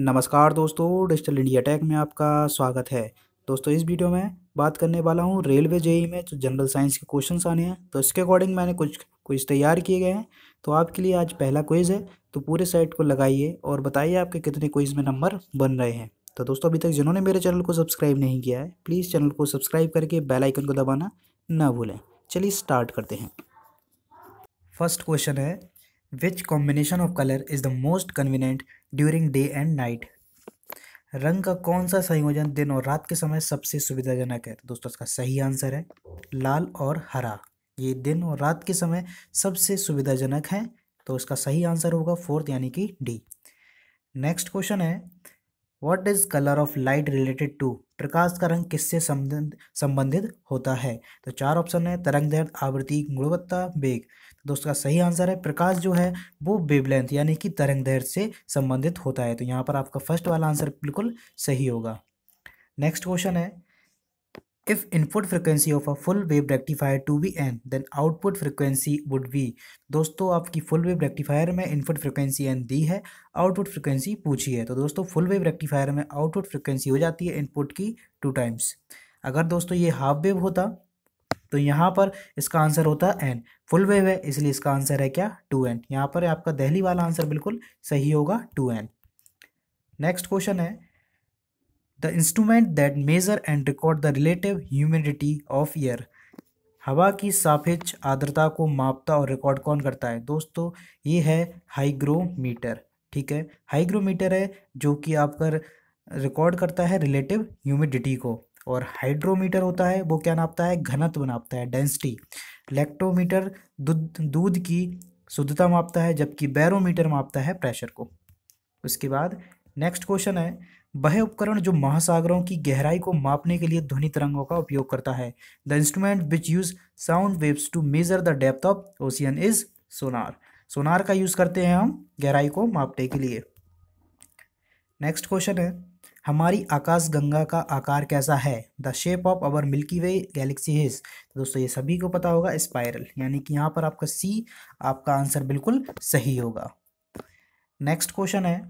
नमस्कार दोस्तों digital India टैक में आपका स्वागत है दोस्तों इस वीडियो में बात करने वाला हूँ रेलवे जेई में जो जनरल साइंस के क्वेश्चंस आने हैं तो इसके अकॉर्डिंग मैंने कुछ क्विज तैयार किए गए हैं तो आपके लिए आज पहला क्विज़ है तो पूरे साइट को लगाइए और बताइए आपके कितने क्विज़ में नंबर बन रहे हैं तो दोस्तों अभी तक जिन्होंने मेरे चैनल को सब्सक्राइब नहीं किया है प्लीज़ चैनल को सब्सक्राइब करके बेलाइकन को दबाना ना भूलें चलिए स्टार्ट करते हैं फर्स्ट क्वेश्चन है which combination of colour is the most convenient during day and night रंग का कौन सा संयोजन दिन और रात के समय सबसे सुविधाजनक है दोस्तों इसका सही आंसर है लाल और हरा ये दिन और रात के समय सबसे सुविधाजनक है तो इसका सही आंसर होगा फोर्थ यानी कि डी नेक्स्ट क्वेश्चन है what is colour of light related to प्रकाश का रंग किससे संबंधित होता है तो चार ऑप्शन है तरंग दर्द आवृत्ति गुणवत्ता बेग दोस्तों का सही आंसर है प्रकाश जो है वो वेवलेंथ यानी कि तरंग दैर से संबंधित होता है तो यहाँ पर आपका फर्स्ट वाला आंसर बिल्कुल सही होगा नेक्स्ट क्वेश्चन है if input frequency of a full wave rectifier to be N then output frequency would be दोस्तों आपकी फुल वेव रेक्टिफायर में इनपुट फ्रिक्वेंसी एन दी है आउटपुट फ्रिक्वेंसी पूछी है तो दोस्तों फुल वेव रेक्टिफायर में आउटपुट फ्रिक्वेंसी हो जाती है इनपुट की टू टाइम्स अगर दोस्तों ये हाफ वेव होता तो यहाँ पर इसका आंसर होता है एन फुल वेव है इसलिए इसका आंसर है क्या टू एन यहाँ पर आपका दहली वाला आंसर बिल्कुल सही होगा टू एन नेक्स्ट क्वेश्चन है the instrument that measure and record the relative humidity of air हवा की सापेक्ष आर्द्रता को मापता और रिकॉर्ड कौन करता है दोस्तों ये है हाइग्रोमीटर ठीक है हाइग्रोमीटर है जो कि आपका रिकॉर्ड करता है रिलेटिव ह्यूमिडिटी को और हाइड्रोमीटर होता है वो क्या नापता है घनत्व नापता है डेंसिटी लेक्ट्रोमीटर दूध दूध की शुद्धता मापता है जबकि बैरोमीटर मापता है प्रेशर को उसके बाद नेक्स्ट क्वेश्चन है वह उपकरण जो महासागरों की गहराई को मापने के लिए ध्वनि तरंगों का उपयोग करता है the instrument which use sound waves to measure the depth of ocean is sonar sonar का यूज़ करते हैं हम गहराई को मापने के लिए नेक्स्ट क्वेश्चन है हमारी आकाशगंगा का आकार कैसा है the shape of our Milky Way galaxy is तो दोस्तों ये सभी को पता होगा स्पायरल यानी कि यहाँ पर आपका सी आपका आंसर बिल्कुल सही होगा नेक्स्ट क्वेश्चन है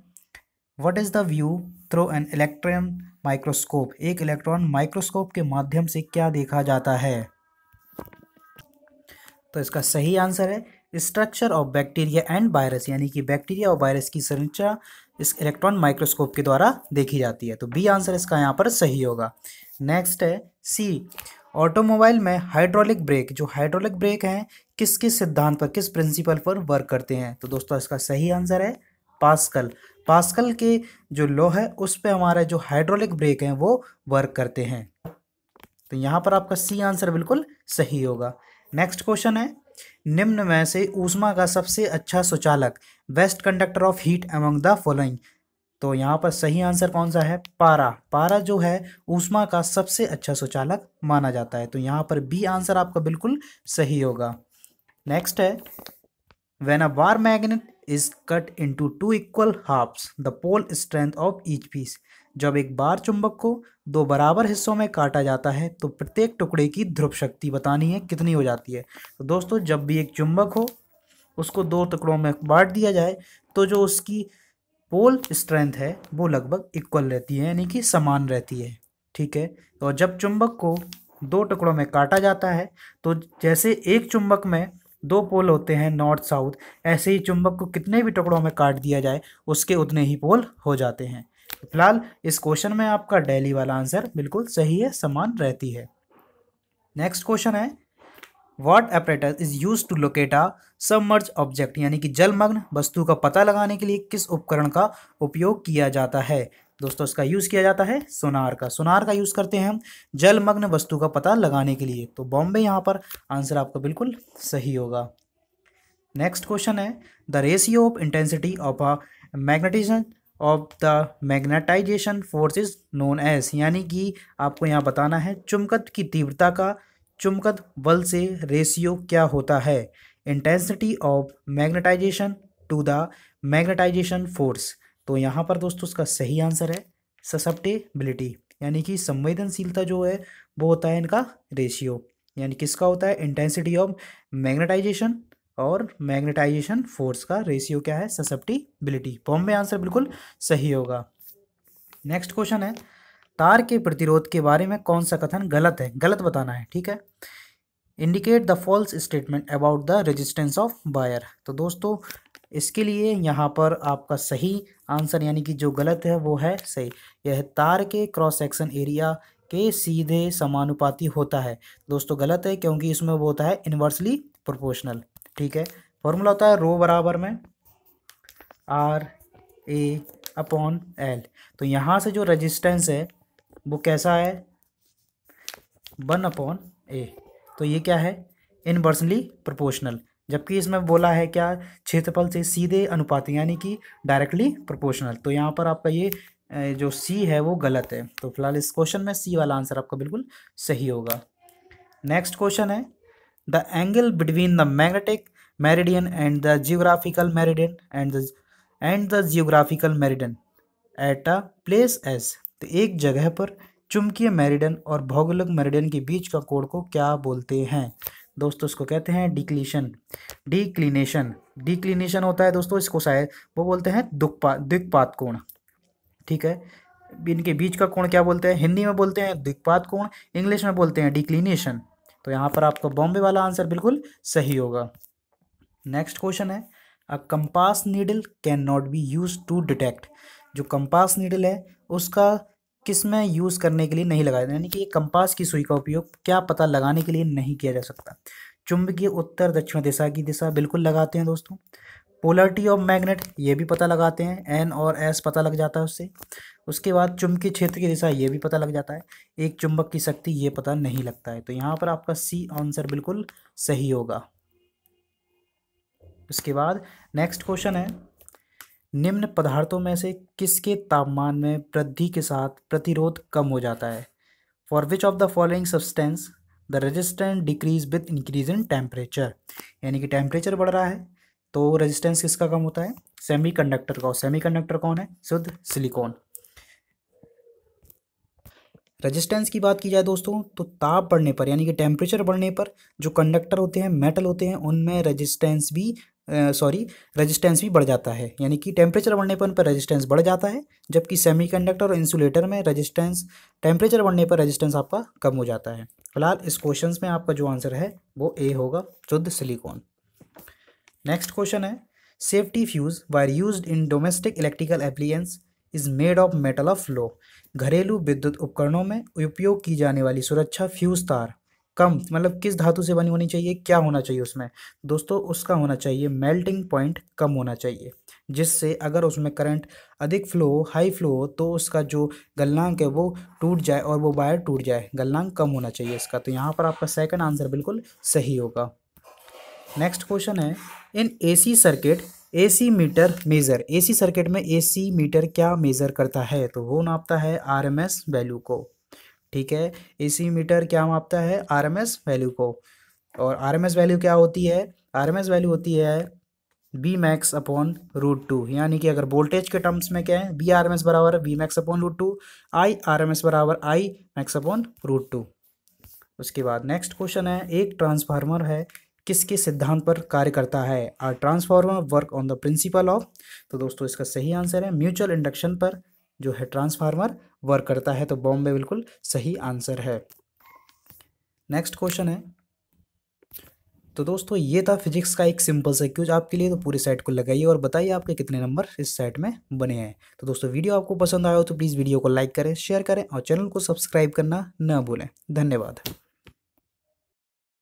what is the view through an electron microscope एक इलेक्ट्रॉन माइक्रोस्कोप के माध्यम से क्या देखा जाता है तो इसका सही आंसर है structure of bacteria and virus यानी कि बैक्टीरिया और वायरस की संरचना इस इलेक्ट्रॉन माइक्रोस्कोप के द्वारा देखी जाती है तो बी आंसर इसका यहाँ पर सही होगा नेक्स्ट है सी ऑटोमोबाइल में हाइड्रोलिक ब्रेक जो हाइड्रोलिक ब्रेक हैं किस किस सिद्धांत पर किस प्रिंसिपल पर वर्क करते हैं तो दोस्तों इसका सही आंसर है पास्कल पास्कल के जो लॉ है उस पर हमारे जो हाइड्रोलिक ब्रेक हैं वो वर्क करते हैं तो यहाँ पर आपका सी आंसर बिल्कुल सही होगा नेक्स्ट क्वेश्चन है निम्न में से ऊष्मा का सबसे अच्छा सुचालक best conductor of heat among the following तो यहाँ पर सही आंसर कौन सा है पारा पारा जो है ऊष्मा का सबसे अच्छा सुचालक माना जाता है तो यहाँ पर बी आंसर आपका बिल्कुल सही होगा नेक्स्ट है when a bar magnet is cut into two equal halves the pole strength of each piece जब एक बार चुंबक को दो बराबर हिस्सों में काटा जाता है तो प्रत्येक टुकड़े की ध्रुव शक्ति बतानी है कितनी हो जाती है तो दोस्तों जब भी एक चुंबक हो उसको दो टुकड़ों में बांट दिया जाए तो जो उसकी पोल स्ट्रेंथ है वो लगभग इक्वल रहती है यानी कि समान रहती है ठीक है और जब चुंबक को दो टुकड़ों में काटा जाता है तो जैसे एक चुंबक में दो पोल होते हैं नॉर्थ साउथ ऐसे ही चुंबक को कितने भी टुकड़ों में काट दिया जाए उसके उतने ही पोल हो जाते हैं फिलहाल इस क्वेश्चन में आपका डेली वाला आंसर बिल्कुल सही है समान रहती है नेक्स्ट क्वेश्चन है what operator is use to locate a submerge object यानी कि जलमग्न वस्तु का पता लगाने के लिए किस उपकरण का उपयोग किया जाता है दोस्तों इसका यूज़ किया जाता है सोनार का सोनार का यूज़ करते हैं हम जलमग्न वस्तु का पता लगाने के लिए तो बॉम्बे यहाँ पर आंसर आपका बिल्कुल सही होगा नेक्स्ट क्वेश्चन है the ratio of intensity of a magnetism of the magnetisation forces known as यानी कि आपको यहाँ बताना है चुंबकत्व की तीव्रता का चुंबकत्व बल से रेशियो क्या होता है intensity of magnetisation to the magnetisation force तो यहाँ पर दोस्तों उसका सही आंसर है ससेप्टेबिलिटी यानी कि संवेदनशीलता जो है वो होता है इनका रेशियो यानी किसका होता है इंटेंसिटी ऑफ मैग्नेटाइजेशन और मैग्नेटाइजेशन फोर्स का रेशियो क्या है ससेप्टिबिलिटी बॉम्बे आंसर बिल्कुल सही होगा नेक्स्ट क्वेश्चन है तार के प्रतिरोध के बारे में कौन सा कथन गलत है गलत बताना है ठीक है indicate the false statement about the resistance of wire तो दोस्तों इसके लिए यहाँ पर आपका सही आंसर यानी कि जो गलत है वो है सही यह तार के क्रॉस सेक्शन एरिया के सीधे समानुपाती होता है दोस्तों गलत है क्योंकि इसमें वो होता है इन्वर्सली प्रोपोर्शनल ठीक है फॉर्मूला होता है रो बराबर में आर ए अपॉन एल तो यहाँ से जो रेजिस्टेंस है वो कैसा है वन अपॉन ए तो ये क्या है इनवर्सली प्रोपोर्शनल जबकि इसमें बोला है क्या क्षेत्रफल से सीधे अनुपात यानी कि डायरेक्टली प्रोपोर्शनल तो यहाँ पर आपका ये जो सी है वो गलत है तो फिलहाल इस क्वेश्चन में सी वाला आंसर आपका बिल्कुल सही होगा नेक्स्ट क्वेश्चन है the angle between the magnetic meridian and the geographical meridian and the and the geographical meridian at a place as तो एक जगह पर चुंबकीय मेरिडन और भौगोलिक मेरिडन के बीच का कोण को क्या बोलते हैं दोस्तों इसको कहते हैं डिक्लीशन डिक्लिनेशन डिक्लिनेशन होता है दोस्तों इसको शायद वो बोलते हैं दुखपा द्विकपात कोण ठीक है इनके बीच का कोण क्या बोलते हैं हिंदी में बोलते हैं द्विकपात कोण इंग्लिश में बोलते हैं डिक्लिनेशन तो यहाँ पर आपका बॉम्बे वाला आंसर बिल्कुल सही होगा नेक्स्ट क्वेश्चन है a compass needle can not be use to detect जो कंपास नीडल है उसका किस में यूज़ करने के लिए नहीं लगाया यानी कि कंपास की सुई का उपयोग क्या पता लगाने के लिए नहीं किया जा सकता चुंबकीय उत्तर दक्षिण दिशा की दिशा बिल्कुल लगाते हैं दोस्तों पोलरिटी ऑफ मैग्नेट ये भी पता लगाते हैं एन और एस पता लग जाता है उससे उसके बाद चुंबकीय क्षेत्र की दिशा ये भी पता लग जाता है एक चुंबक की शक्ति ये पता नहीं लगता है तो यहाँ पर आपका सी आंसर बिल्कुल सही होगा उसके बाद नेक्स्ट क्वेश्चन है निम्न पदार्थों में से किसके तापमान में वृद्धि के साथ प्रतिरोध कम हो जाता है for which of the following substance the resistant decrease with increase in temperature यानी कि टेम्परेचर बढ़ रहा है तो रेजिस्टेंस किसका कम होता है सेमीकंडक्टर का सेमीकंडक्टर कौन है शुद्ध सिलिकॉन रेजिस्टेंस की बात की जाए दोस्तों तो ताप बढ़ने पर यानी कि टेम्परेचर बढ़ने पर जो कंडक्टर होते हैं मेटल होते हैं उनमें रेजिस्टेंस भी सॉरी रेजिस्टेंस भी बढ़ जाता है यानी कि टेम्परेचर बढ़ने पर उन पर रेजिस्टेंस बढ़ जाता है जबकि सेमीकंडक्टर और इंसुलेटर में रेजिस्टेंस टेम्परेचर बढ़ने पर रेजिस्टेंस आपका कम हो जाता है फिलहाल इस क्वेश्चन में आपका जो आंसर है वो ए होगा शुद्ध सिलिकॉन नेक्स्ट क्वेश्चन है safety fuse wire use in domestic electrical appliances is made of metal of low घरेलू विद्युत उपकरणों में उपयोग की जाने वाली सुरक्षा फ्यूज तार कम मतलब किस धातु से बनी होनी चाहिए क्या होना चाहिए उसमें दोस्तों उसका होना चाहिए मेल्टिंग पॉइंट कम होना चाहिए जिससे अगर उसमें करंट अधिक फ्लो हो हाई फ्लो हो तो उसका जो गलनांक है वो टूट जाए और वो वायर टूट जाए गलनांक कम होना चाहिए इसका तो यहाँ पर आपका सेकंड आंसर बिल्कुल सही होगा नेक्स्ट क्वेश्चन है in AC circuit AC meter measure AC circuit में एसी मीटर क्या मेज़र करता है तो वो नापता है आरएमएस वैल्यू को ठीक है एसी मीटर क्या मापता है आरएमएस वैल्यू को और आरएमएस वैल्यू क्या होती है आरएमएस वैल्यू होती है V max upon root two यानी कि अगर वोल्टेज के टर्म्स में क्या है बी आर एम एस बराबर V max upon root two I R M S बराबर I max upon root two उसके बाद नेक्स्ट क्वेश्चन है एक ट्रांसफार्मर है किसके सिद्धांत पर कार्य करता है or transformer work on the principle of तो दोस्तों इसका सही आंसर है म्यूचुअल इंडक्शन पर जो है ट्रांसफार्मर वर्क करता है तो बॉम्बे बिल्कुल सही आंसर है नेक्स्ट क्वेश्चन है तो दोस्तों ये था फिजिक्स का एक सिंपल सा क्यूज आपके लिए तो पूरी साइट को लगाइए और बताइए आपके कितने नंबर इस साइट में बने हैं तो दोस्तों वीडियो आपको पसंद आया हो तो प्लीज़ वीडियो को लाइक करें शेयर करें और चैनल को सब्सक्राइब करना न भूलें धन्यवाद